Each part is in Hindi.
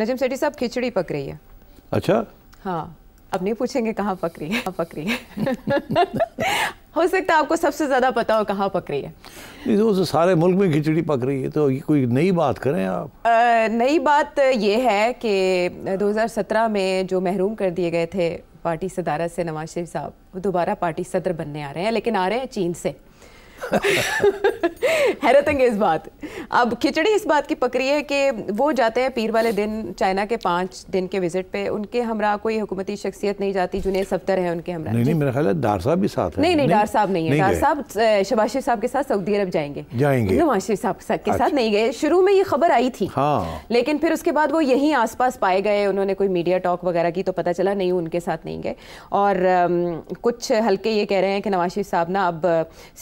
नजम सेठी साहब खिचड़ी पक रही है अच्छा हाँ अब नहीं पूछेंगे कहाँ पक रही है कहाँ पक रही है हो सकता है आपको सबसे ज़्यादा पता हो कहाँ पक रही है तो सारे मुल्क में खिचड़ी पक रही है तो ये कोई नई बात करें आप नई बात ये है कि 2017 में जो महरूम कर दिए गए थे पार्टी सदारत से नवाज शरीफ साहब वो दोबारा पार्टी सदर बनने आ रहे हैं लेकिन आ रहे हैं चीन से हैरतंग इस बात अब खिचड़ी इस बात की पकड़ी है कि वो जाते हैं पीर वाले दिन चाइना के पाँच दिन के विजिट पे उनके हमरा कोई हुकूमती शख्सियत नहीं जाती जुने सफ्तर है उनके हमरा नहीं नहीं मेरा ख्याल है डार साहब भी साथ नहीं नहीं डार साहब नहीं है डार साहब शबाज शरीफ साहब के साथ सऊदी अरब जाएंगे जाएंगे नवाज शरीफ साहब के साथ अच्छा। नहीं गए शुरू में ये खबर आई थी हाँ। लेकिन फिर उसके बाद वो यहीं पास पाए गए उन्होंने कोई मीडिया टॉक वगैरह की तो पता चला नहीं उनके साथ नहीं गए और कुछ हल्के ये कह रहे हैं कि नवाज शरीफ साहब ना अब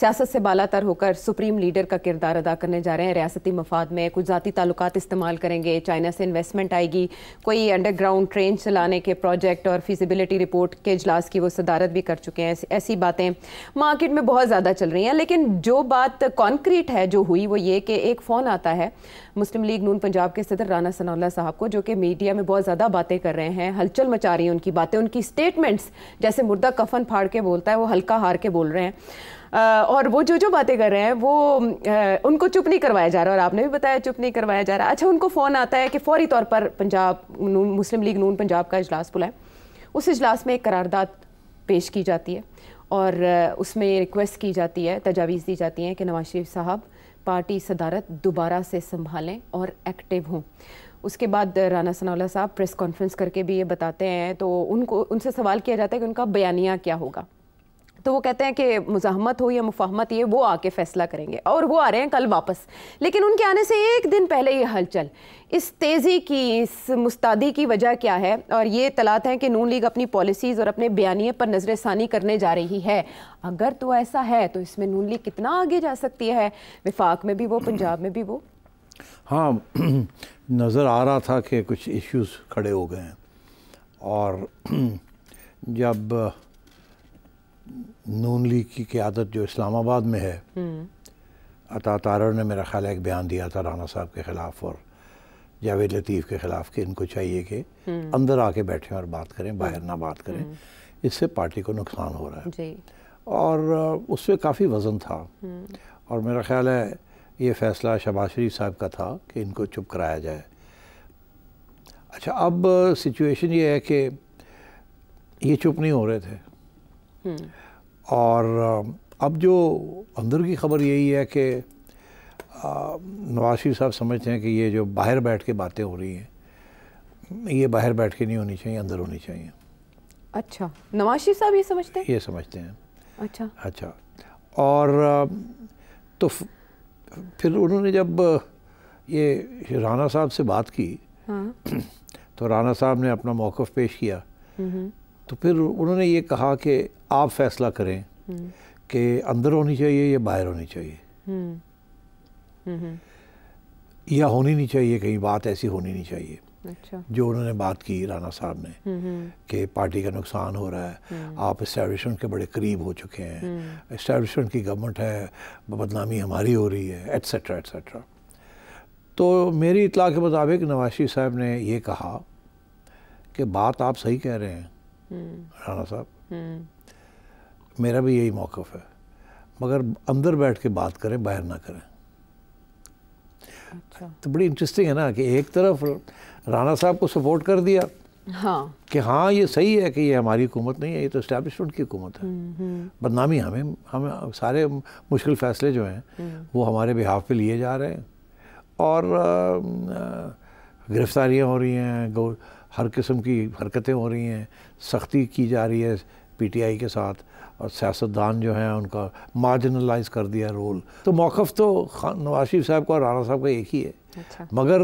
सियासत से बाला तर होकर सुप्रीम लीडर का किरदार अदा करने जा रहे हैं रियासती मफाद में कुछ ज़ाती ताल्लुक इस्तेमाल करेंगे चाइना से इन्वेस्टमेंट आएगी कोई अंडरग्राउंड ट्रेन चलाने के प्रोजेक्ट और फिजिबिलिटी रिपोर्ट के अजलास की वो सदारत भी कर चुके हैं ऐसी बातें मार्केट में बहुत ज़्यादा चल रही हैं लेकिन जो बात कॉन्क्रीट है जो हुई वो ये कि एक फ़ोन आता है मुस्लिम लीग नून पंजाब के सदर राना सनाउल्ला साहब को जो कि मीडिया में बहुत ज़्यादा बातें कर रहे हैं हलचल मचा रही हैं उनकी बातें उनकी स्टेटमेंट्स जैसे मुर्दा कफन फाड़ के बोलता है वो हल्का हार के बोल रहे हैं और वो जो जो बातें कर रहे हैं वो उनको चुप नहीं करवाया जा रहा और आपने भी बताया चुप नहीं करवाया जा रहा अच्छा उनको फ़ोन आता है कि फौरी तौर पर पंजाब मुस्लिम लीग नून पंजाब का अजलास बुलाए उस अजलास में एक करारदाद पेश की जाती है और उसमें रिक्वेस्ट की जाती है तजावीज़ दी जाती हैं कि नवाज शरीफ साहब पार्टी सदारत दोबारा से संभालें और एक्टिव हों उसके बाद राना सनावला साहब प्रेस कॉन्फ्रेंस करके भी ये बताते हैं तो उनको उनसे सवाल किया जाता है कि उनका बयानिया क्या होगा तो वो कहते हैं कि मुजाहमत हो या मुफाहमत ये वो आके फैसला करेंगे और वो आ रहे हैं कल वापस लेकिन उनके आने से एक दिन पहले ये हलचल इस तेज़ी की इस मुस्तादी की वजह क्या है और ये तलात हैं कि नून लीग अपनी पॉलिसीज़ और अपने बयानी पर नजर षानी करने जा रही है अगर तो ऐसा है तो इसमें नून लीग कितना आगे जा सकती है विफाक में भी वो पंजाब में भी वो हाँ नज़र आ रहा था कि कुछ इश्यूज खड़े हो गए हैं और जब नून लीग की क्यादत जो इस्लामाबाद में है हम्म। अता तारड़ ने मेरा ख्याल एक बयान दिया था राना साहब के ख़िलाफ़ और जावेद लतीफ़ के ख़िलाफ़ कि इनको चाहिए कि हम्म। अंदर आके बैठें और बात करें हम्म। बाहर ना बात करें इससे पार्टी को नुकसान हो रहा है और उस पर काफ़ी वज़न था और मेरा ख्याल है ये फ़ैसला शबाज शरीफ साहब का था कि इनको चुप कराया जाए अच्छा अब सिचुएशन ये है कि ये चुप नहीं हो रहे थे और अब जो अंदर की खबर यही है कि नवाज शरीफ साहब समझते हैं कि ये जो बाहर बैठ के बातें हो रही हैं ये बाहर बैठ के नहीं होनी चाहिए अंदर होनी चाहिए अच्छा नवाज शरीफ साहब ये समझते हैं ये समझते हैं अच्छा अच्छा और तो फिर उन्होंने जब ये राना साहब से बात की हाँ। तो राना साहब ने अपना मौक़ पेश किया हम्म, हम्म। तो फिर उन्होंने ये कहा कि आप फैसला करें हम्म। कि अंदर होनी चाहिए या बाहर होनी चाहिए हम्म। हम्म, या होनी नहीं चाहिए कहीं बात ऐसी होनी नहीं चाहिए अच्छा। जो उन्होंने बात की राणा साहब ने कि पार्टी का नुकसान हो रहा है आप इस्टेब्लिशमेंट के बड़े करीब हो चुके हैं इस्टेब्लिशमेंट की गवर्नमेंट है बदनामी हमारी हो रही है एट्सट्रा एट्सट्रा तो मेरी इतला के मुताबिक नवाज साहब ने ये कहा कि बात आप सही कह रहे हैं राणा साहब हम्म। मेरा भी यही मौकफ है मगर अंदर बैठ के बात करें बाहर ना करें अच्छा। तो बड़ी इंटरेस्टिंग है ना कि एक तरफ राणा साहब को सपोर्ट कर दिया हाँ कि हाँ ये सही है कि ये हमारी हुकूमत नहीं है ये तो इस्टेबलिशमेंट की हुकूमत है हम्म, हम्म। बदनामी हमें हम सारे मुश्किल फैसले जो हैं वो हमारे बिहाफ पे लिए जा रहे हैं और गिरफ्तारियाँ हो रही हैं हर किस्म की हरकतें हो रही हैं सख्ती की जा रही है पीटीआई के साथ और सियासतदान जो हैं उनका मार्जिनलाइज कर दिया रोल तो मौक़ तो खान नवाज शरीफ साहब का और राणा साहब का एक ही है अच्छा। मगर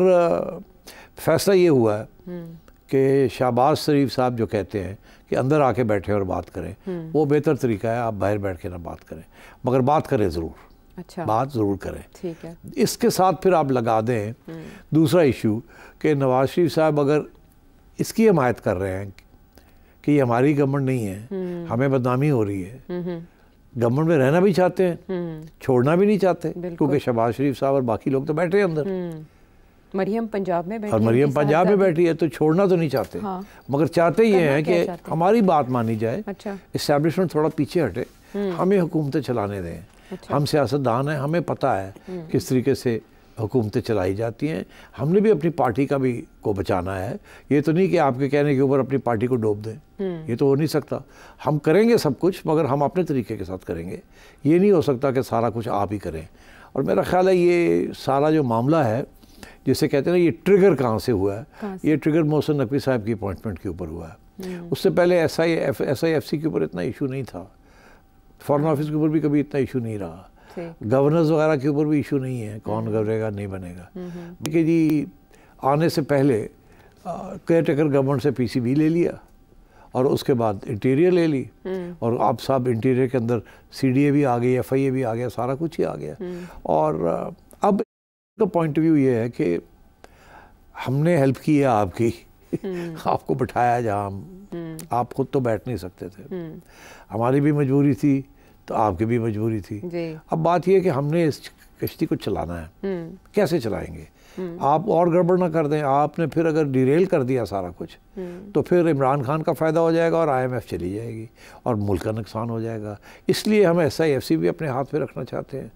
फैसला ये हुआ है हम्म। कि शहबाज शरीफ साहब जो कहते हैं कि अंदर आके बैठे और बात करें हम्म। वो बेहतर तरीका है आप बाहर बैठ के ना बात करें मगर बात करें ज़रूर अच्छा बात ज़रूर करें ठीक है इसके साथ फिर आप लगा दें हम्म। दूसरा इशू कि नवाज शरीफ साहब अगर इसकी हमायत कर रहे हैं कि ये हमारी गवर्नमेंट नहीं है हम्म। हमें बदनामी हो रही है गवर्नमेंट हम्म, हम्म। में रहना भी चाहते हैं छोड़ना भी नहीं चाहते क्योंकि शहबाज शरीफ साहब और बाकी लोग तो बैठे हैं अंदर मरियम पंजाब में बैठी और मरियम पंजाब में बैठी है तो छोड़ना तो नहीं चाहते हाँ। मगर चाहते ये हैं कि हमारी बात मानी जाए इस्टेब्लिशमेंट अच्छा। थोड़ा पीछे हटे हमें हुकूमतें चलाने दें अच्छा। हम सियासतदान हैं हमें पता है किस तरीके से हुकूमतें चलाई जाती हैं हमने भी अपनी पार्टी का भी को बचाना है ये तो नहीं कि आपके कहने के ऊपर अपनी पार्टी को डोब दें हम्म। ये तो हो नहीं सकता हम करेंगे सब कुछ मगर हम अपने तरीके के साथ करेंगे ये नहीं हो सकता कि सारा कुछ आप ही करें और मेरा ख्याल है ये सारा जो मामला है जिसे कहते हैं ना ये ट्रिगर कहाँ से हुआ है ये ट्रिगर मोहसिन नकवी साहब की अपॉइंटमेंट के ऊपर हुआ है हम्म। उससे पहले S I F S I F C के ऊपर इतना इशू नहीं था फ़ॉरन ऑफिस के ऊपर भी कभी इतना इशू नहीं रहा गवर्नर्स वगैरह के ऊपर भी इशू नहीं है कौन गवरेगा हम्म। नहीं बनेगा हम्म, हम्म। देखिए जी आने से पहले केयर टेकर गवर्नमेंट से पीसीबी ले लिया और उसके बाद इंटीरियर ले ली और आप साहब इंटीरियर के अंदर सीडीए भी आ गई एफआईए भी आ गया सारा कुछ ही आ गया और अब तो पॉइंट ऑफ व्यू ये है कि हमने हेल्प की है आपकी आपको बिठाया जहाँ आप खुद तो बैठ नहीं सकते थे हमारी भी मजबूरी थी तो आपकी भी मजबूरी थी अब बात यह है कि हमने इस कश्ती को चलाना है हम्म। कैसे चलाएंगे हम्म। आप और गड़बड़ ना कर दें आपने फिर अगर डिरेल कर दिया सारा कुछ हम्म। तो फिर इमरान खान का फ़ायदा हो जाएगा और आईएमएफ चली जाएगी और मुल्क का नुकसान हो जाएगा इसलिए हम एस आई भी अपने हाथ में रखना चाहते हैं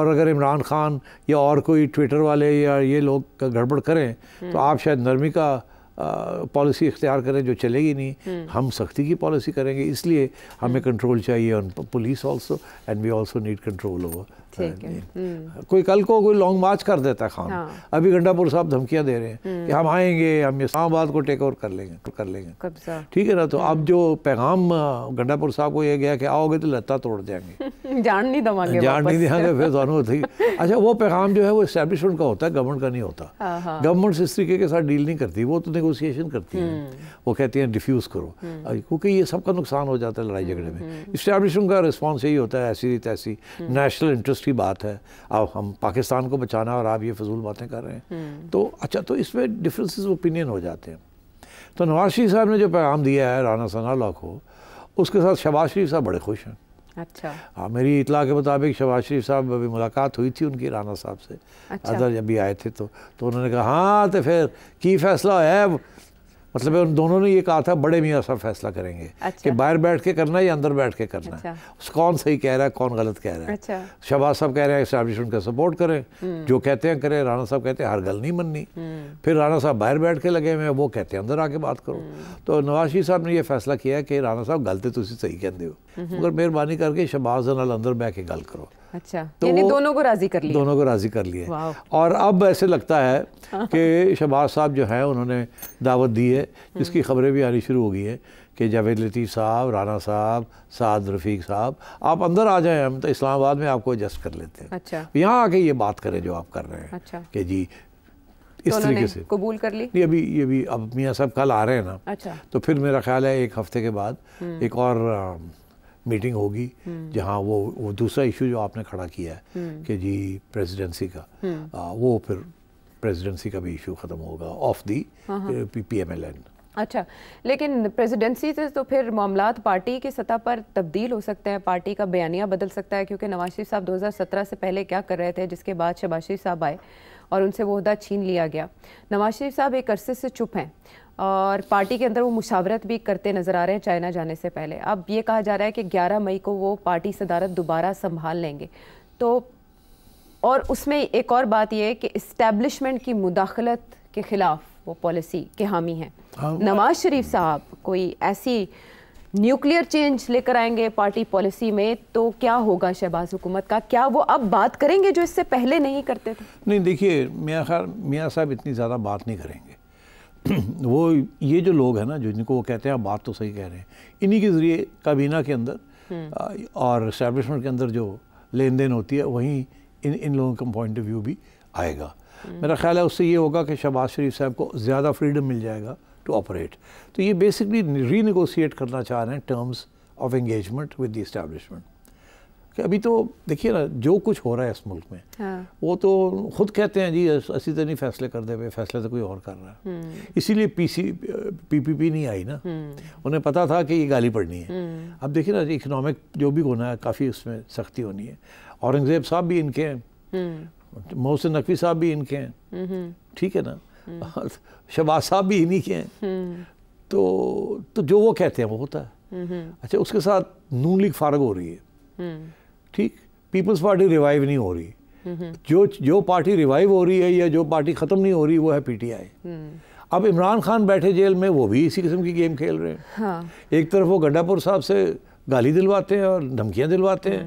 और अगर इमरान खान या और कोई ट्विटर वाले या ये लोग गड़बड़ करें तो आप शायद नरमी का पॉलिसी इख्तियार करें जो चलेगी नहीं हम्म। हम सख्ती की पॉलिसी करेंगे इसलिए हमें कंट्रोल हम्म। चाहिए on police also and we also need control over ठीक हाँ, है हम्म। कोई कल को कोई लॉन्ग मार्च कर देता है खान हाँ। अभी गंडापुर साहब धमकियां दे रहे हैं हम्म। कि हम आएंगे हम इस्लामाबाद को टेक ओवर कर लेंगे कर लेंगे ठीक है ना तो अब हम्म। जो पैगाम गंडापुर साहब को ये गया कि आओगे तो लत्ता तोड़ देंगे जान नहीं जान नहीं देंगे फिर दोनों थी अच्छा वो पैगाम जो है वो इस्टेब्लिशमेंट का होता है गवर्नमेंट का नहीं होता गवर्नमेंट हाँ, हाँ। इस तरीके के साथ डील नहीं करती वो तो नेगोशिएशन करती है वो कहती है डिफ्यूज़ करो क्योंकि ये सबका नुकसान हो जाता है लड़ाई झगड़े में इस्टेब्लिशमेंट का रिस्पॉन्स यही होता है ऐसी तैसी नेशनल इंटरेस्ट दूसरी बात है अब हम पाकिस्तान को बचाना और आप ये फजूल बातें कर रहे हैं हम्म। तो अच्छा तो इसमें डिफरेंसेस ओपिनियन हो जाते हैं तो नवाज शरीफ साहब ने जो पैगाम दिया है राना सनाला को उसके साथ शबाज शरीफ साहब बड़े खुश हैं अच्छा हाँ मेरी इतला के मुताबिक शबाज शरीफ साहब अभी मुलाकात हुई थी उनकी राना साहब से अच्छा। अदर जब भी आए थे तो तो उन्होंने कहा हाँ तो फिर की फैसला है मतलब उन दोनों ने ये कहा था बड़े मियाँ सब फैसला करेंगे अच्छा। कि बाहर बैठ के करना है या अंदर बैठ के करना अच्छा। है कौन सही कह रहा है कौन गलत कह रहा है अच्छा। शहबाज साहब कह रहे हैं इस्टाब्लिशमेंट का सपोर्ट करें हम्म। जो कहते हैं करें राणा साहब कहते हैं हर गल नहीं मननी हम्म। फिर राणा साहब बाहर बैठ के लगे हुए वो कहते हैं अंदर आके बात करो हम्म। तो नवाज शरीफ साहब ने यह फैसला किया कि राणा साहब गलत तो है तुम सही कहते हो मगर मेहरबानी करके शहबाज अंदर बह के गल करो अच्छा तो यानी दोनों को राज़ी कर लिया दोनों को राज़ी कर लिए और अब ऐसे लगता है कि शहबाज साहब जो हैं उन्होंने दावत दी है हम्म। जिसकी खबरें भी आनी शुरू हो गई हैं कि जावेद लतीफ़ साहब राना साहब साद रफ़ीक साहब आप अंदर आ जाएं हम तो इस्लामाबाद में आपको एडजस्ट कर लेते हैं अच्छा यहाँ आके ये बात करें जो आप कर रहे हैं अच्छा कि जी इस तो तरीके से कबूल कर ली ये भी ये भी अब मियाँ साहब कल आ रहे हैं ना अच्छा तो फिर मेरा ख्याल है एक हफ्ते के बाद हम्म। एक और मीटिंग होगी जहाँ वो वो दूसरा इशू जो आपने खड़ा किया है हम्म। कि जी प्रेसिडेंसी का हम्म। आ, वो फिर प्रेसिडेंसी का भी इशू ख़त्म होगा ऑफ दी हाँ, हाँ। पी एम एल अच्छा लेकिन प्रेसिडेंसी से तो फिर मामला पार्टी की सतह पर तब्दील हो सकते हैं पार्टी का बयानिया बदल सकता है क्योंकि नवाज शरीफ साहब 2017 से पहले क्या कर रहे थे जिसके बाद शबाज शरीफ साहब आए और उनसे वो अहदा छीन लिया गया नवाज शरीफ साहब एक अरसे से चुप हैं और पार्टी के अंदर वो मुशावरत भी करते नज़र आ रहे हैं चाइना जाने से पहले अब ये कहा जा रहा है कि 11 मई को वो पार्टी सदारत दोबारा संभाल लेंगे तो और उसमें एक और बात यह है कि इस्टेब्लिशमेंट की मुदाखलत के ख़िलाफ़ वो पॉलिसी के हामी हैं हाँ, नवाज शरीफ साहब कोई ऐसी न्यूक्लियर चेंज लेकर आएंगे पार्टी पॉलिसी में तो क्या होगा शहबाज हुकूमत का क्या वो अब बात करेंगे जो इससे पहले नहीं करते थे नहीं देखिए मियाँ खैर मियाँ साहब इतनी ज़्यादा बात नहीं करेंगे वो ये जो लोग हैं ना जो जिनको वो कहते हैं बात तो सही कह रहे हैं इन्हीं के ज़रिए काबीना के अंदर हम्म। और इस्टेब्लिशमेंट के अंदर जो लेन देन होती है वहीं इन इन लोगों का पॉइंट ऑफ व्यू भी आएगा हम्म। मेरा ख्याल है उससे ये होगा कि शहबाज शरीफ साहब को ज़्यादा फ्रीडम मिल जाएगा टू ऑपरेट तो ये बेसिकली रीनिगोसिएट करना चाह रहे हैं terms of engagement with the कि अभी तो देखिए ना जो कुछ हो रहा है इस मुल्क में हाँ। वो तो खुद कहते हैं जी असी तो नहीं फैसले कर दे पे फैसले तो कोई और कर रहा है हम्म। इसीलिए पीसी पीपीपी नहीं आई ना हम्म। उन्हें पता था कि ये गाली पड़नी है हम्म। अब देखिए ना इकोनॉमिक जो भी होना है काफ़ी उसमें सख्ती होनी है औरंगज़ेब साहब भी इनके हैं मोहसिन नकवी साहब भी इनके हैं ठीक है ना शबाज साहब भी इन्हीं के हैं तो तो जो वो कहते हैं वो होता है अच्छा उसके साथ नून लीग फारग हो रही है ठीक पीपल्स पार्टी रिवाइव नहीं हो रही जो जो पार्टी रिवाइव हो रही है या जो पार्टी ख़त्म नहीं हो रही वो है पीटीआई अब इमरान खान बैठे जेल में वो भी इसी किस्म की गेम खेल रहे हैं हाँ। एक तरफ वो गड्ढापुर साहब से गाली दिलवाते हैं और धमकियां दिलवाते हैं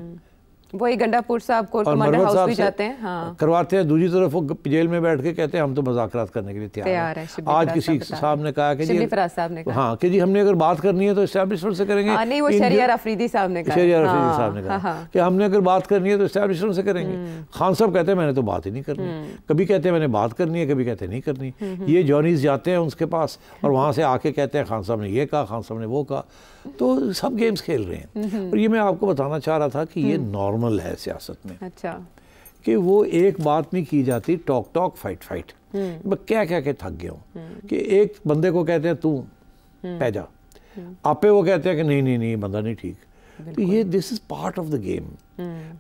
वही गंडापुर साहब कोरकमांडर हाउस भी जाते हैं हाँ। करवाते हैं दूसरी तरफ वो जेल में बैठ के कहते हैं हम तो मजाकरात करने के लिए तैयार हैं आज किसी साहब ने कहा कि जी साहब ने हाँ कि जी हमने अगर बात करनी है तो इस्टेब्लिशमेंट से करेंगे हाँ, आ, अफरीदी साहब ने कहा हाँ, हाँ, कि हमने अगर बात करनी है तो इस्टेब्लिशमेंट से करेंगे हम्म। खान साहब कहते हैं मैंने तो बात ही नहीं करनी हम्म। कभी कहते हैं मैंने बात करनी है कभी कहते नहीं करनी हम्म, ये जॉनीस जाते हैं उसके पास और वहाँ से आके कहते हैं खान साहब ने ये कहा खान साहब ने वो कहा तो सब गेम्स खेल रहे हैं और ये मैं आपको बताना चाह रहा था कि ये नॉर्मल नॉर्मल है सियासत में अच्छा कि वो एक बात नहीं की जाती टॉक टॉक फाइट फाइट हम्म। मैं क्या क्या के थक गया हूँ हम्म। कि एक बंदे को कहते हैं तू हम्म। पै जा आपे वो कहते हैं कि नहीं नहीं नहीं बंदा नहीं ठीक तो ये this is part of the game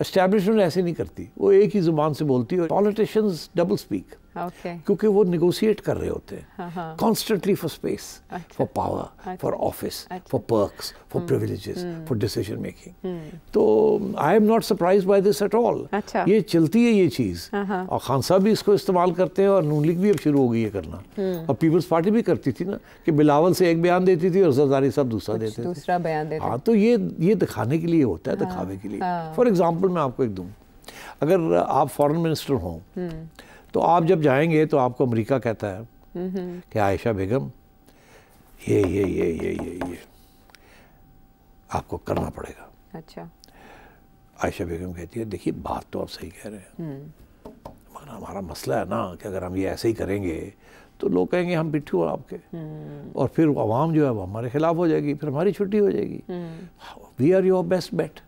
establishment ऐसे नहीं करती वो एक ही जुबान से बोलती है पॉलिटिशियंस डबल स्पीक okay. क्योंकि वो निगोशिएट कर रहे होते हैं constantly for space for power for office for perks for privileges for decision making तो I am not surprise by this at all ये चलती है ये चीज़ हाँ, हाँ। और खान साहब भी इसको इस्तेमाल करते हैं और नून लीग भी अब शुरू हो गई है करना hmm। और पीपल्स पार्टी भी करती थी ना कि बिलावल से एक बयान देती थी और जरदारी साहब दूसरा देते दूसरा बयान देते हाँ तो ये ये दिखाने के लिए होता है हाँ, दिखावे के लिए फॉर एग्जाम्पल मैं आपको एक दूँ अगर आप फॉरेन मिनिस्टर हों hmm। तो आप जब जाएंगे तो आपको अमेरिका कहता है कि आयशा बेगम ये ये ये ये ये ये आपको करना पड़ेगा अच्छा आयशा बेगम कहती है देखिए बात तो आप सही कह रहे हैं मगर हम्म। हमारा मसला है ना कि अगर हम ये ऐसे ही करेंगे तो लोग कहेंगे हम पिट्ठू हैं आपके हम्म। और फिर आवाम जो है वो हमारे खिलाफ हो जाएगी फिर हमारी छुट्टी हो जाएगी we are your best bet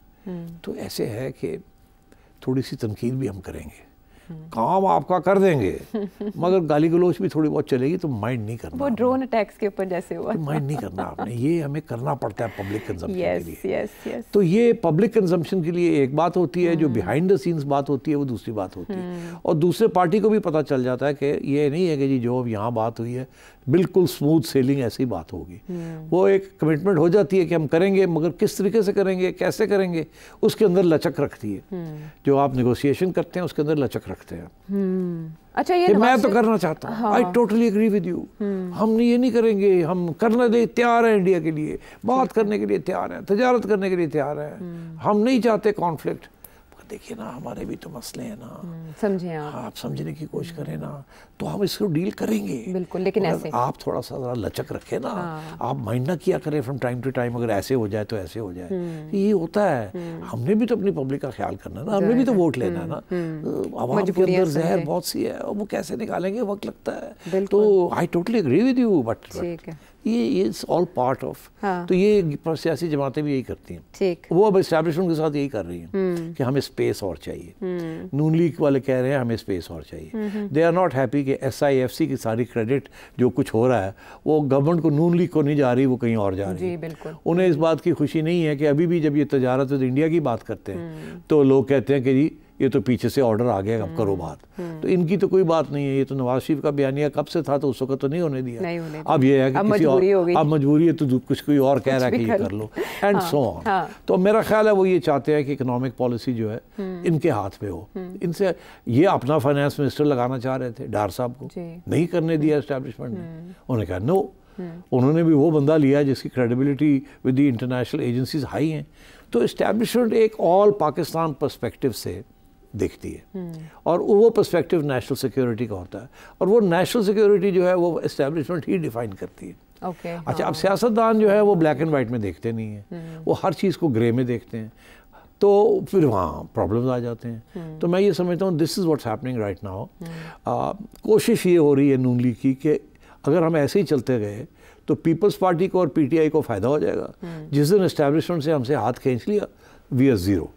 तो ऐसे है कि थोड़ी सी तनकीद भी हम करेंगे काम आपका कर देंगे मगर गाली गलोच भी थोड़ी बहुत चलेगी तो माइंड नहीं करना वो ड्रोन अटैक्स के ऊपर जैसे हुआ तो माइंड नहीं करना आपने ये हमें करना पड़ता है पब्लिक कंजम्पशन yes, के लिए yes, yes. तो ये पब्लिक कंजम्पशन के लिए एक बात होती है जो बिहाइंड द सीन्स बात होती है वो दूसरी बात होती है hmm. और दूसरे पार्टी को भी पता चल जाता है कि ये नहीं है कि जी जो अब यहाँ बात हुई है बिल्कुल स्मूथ सेलिंग ऐसी बात होगी hmm. वो एक कमिटमेंट हो जाती है कि हम करेंगे मगर किस तरीके से करेंगे कैसे करेंगे उसके अंदर लचक रखती है hmm. जो आप निगोसिएशन करते हैं उसके अंदर लचक रखते रखते हैं हम्म। अच्छा ये, ये मैं तो करना चाहता हूँ I totally agree with you हम ये नहीं करेंगे हम करने दे तैयार हैं इंडिया के लिए बात करने के लिए तैयार हैं तजारत करने के लिए तैयार हैं हम्म। हम नहीं चाहते कॉन्फ्लिक्ट देखिए ना हमारे भी तो मसले हैं ना हम्म, समझे आप हाँ, आप समझने की कोशिश हम्म। करें ना तो हम इसको डील करेंगे बिल्कुल लेकिन ऐसे आप थोड़ा सा ज़रा लचक रखें ना हाँ। आप माइंड ना किया करें फ्रॉम टाइम टू टाइम अगर ऐसे हो जाए तो ऐसे हो जाए हम्म। ये होता है हमने भी तो अपनी पब्लिक का ख्याल करना है ना हमने भी तो वोट लेना है ना आवाज़ के अंदर तो जहर बहुत सी है और वो कैसे निकालेंगे वक्त लगता है तो I totally agree with you but ये ये ऑल पार्ट ऑफ तो ये सियासी जमातें भी यही करती हैं ठीक वो अब इस्टेब्लिशमेंट के साथ यही कर रही हैं हम्म। कि हमें स्पेस और चाहिए हम्म। नून लीग वाले कह रहे हैं हमें स्पेस और चाहिए दे आर नॉट हैप्पी कि एस आई एफ सी की सारी क्रेडिट जो कुछ हो रहा है वो गवर्नमेंट को नून लीग को नहीं जा रही वो कहीं और जा रही है उन्हें इस बात की खुशी नहीं है कि अभी भी जब ये तजारत इंडिया की बात करते हैं हम्म। तो लोग कहते हैं कि जी ये तो पीछे से ऑर्डर आ गया अब हम्म, करो बात हम्म। तो इनकी तो कोई बात नहीं है ये तो नवाज शरीफ का बयानिया कब से था तो उस वक्त तो नहीं होने दिया नहीं होने अब ये है कि अब किसी और अब मजबूरी है तो कुछ कोई और कह रहा है कि ये कर लो एंड सो ऑन तो मेरा ख्याल है वो ये चाहते हैं कि इकोनॉमिक पॉलिसी जो है हम्म। इनके हाथ में हो इनसे ये अपना फाइनेंस मिनिस्टर लगाना चाह रहे थे डार साहब को नहीं करने दिया इस्टेब्लिशमेंट ने उन्होंने कहा नो उन्होंने भी वो बंदा लिया जिसकी credibility with the international agencies high हैं तो इस्टेब्लिशमेंट एक ऑल पाकिस्तान परस्पेक्टिव से देखती है और वो पर्सपेक्टिव नेशनल सिक्योरिटी का होता है और वो नेशनल सिक्योरिटी जो है वो इस्टेब्लिशमेंट ही डिफाइन करती है okay, अच्छा हाँ। अब सियासतदान जो है वो ब्लैक एंड वाइट में देखते नहीं हैं हम्म। वो हर चीज़ को ग्रे में देखते हैं तो फिर वहाँ प्रॉब्लम्स आ जाते हैं हम्म। तो मैं ये समझता हूँ this is what's happening right now कोशिश ये हो रही है नून लीग की कि अगर हम ऐसे ही चलते गए तो पीपल्स पार्टी को और पीटीआई को फ़ायदा हो जाएगा हम्म। जिस दिन इस्टेब्लिशमेंट से हमसे हाथ खींच लिया वी आर ज़ीरो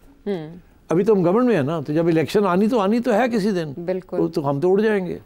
अभी तो हम गवर्न में है ना तो जब इलेक्शन आनी तो आनी तो है किसी दिन बिल्कुल तो हम तो उड़ जाएंगे